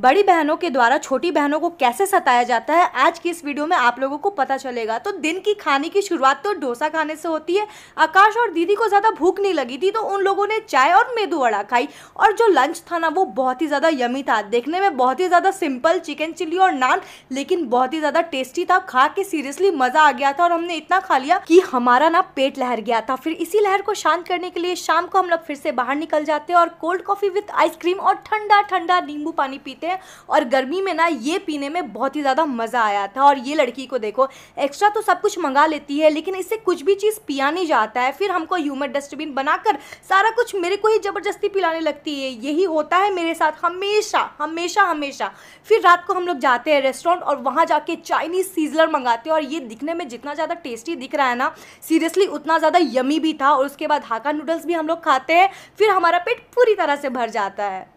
बड़ी बहनों के द्वारा छोटी बहनों को कैसे सताया जाता है आज की इस वीडियो में आप लोगों को पता चलेगा तो दिन की खाने की शुरुआत तो डोसा खाने से होती है आकाश और दीदी को ज़्यादा भूख नहीं लगी थी तो उन लोगों ने चाय और मेदू वड़ा खाई और जो लंच था ना वो बहुत ही ज़्यादा यमी था देखने में बहुत ही ज़्यादा सिंपल चिकन चिली और नान लेकिन बहुत ही ज़्यादा टेस्टी था खा के सीरियसली मज़ा आ गया था और हमने इतना खा लिया कि हमारा ना पेट लहर गया था फिर इसी लहर को शांत करने के लिए शाम को हम लोग फिर से बाहर निकल जाते हैं और कोल्ड कॉफ़ी विथ आइसक्रीम और ठंडा ठंडा नींबू पानी पीते सकते हैं और गर्मी में ना ये पीने में बहुत ही ज़्यादा मज़ा आया था और ये लड़की को देखो एक्स्ट्रा तो सब कुछ मंगा लेती है लेकिन इससे कुछ भी चीज़ पिया नहीं जाता है फिर हमको ह्यूमन डस्टबिन बनाकर सारा कुछ मेरे को ही ज़बरदस्ती पिलाने लगती है यही होता है मेरे साथ हमेशा हमेशा हमेशा फिर रात को हम लोग जाते हैं रेस्टोरेंट और वहाँ जाके चाइनीज़ सीजलर मंगाते हैं और ये दिखने में जितना ज़्यादा टेस्टी दिख रहा है ना सीरियसली उतना ज़्यादा यमी भी था और उसके बाद हाका नूडल्स भी हम लोग खाते हैं फिर हमारा पेट पूरी तरह से भर जाता है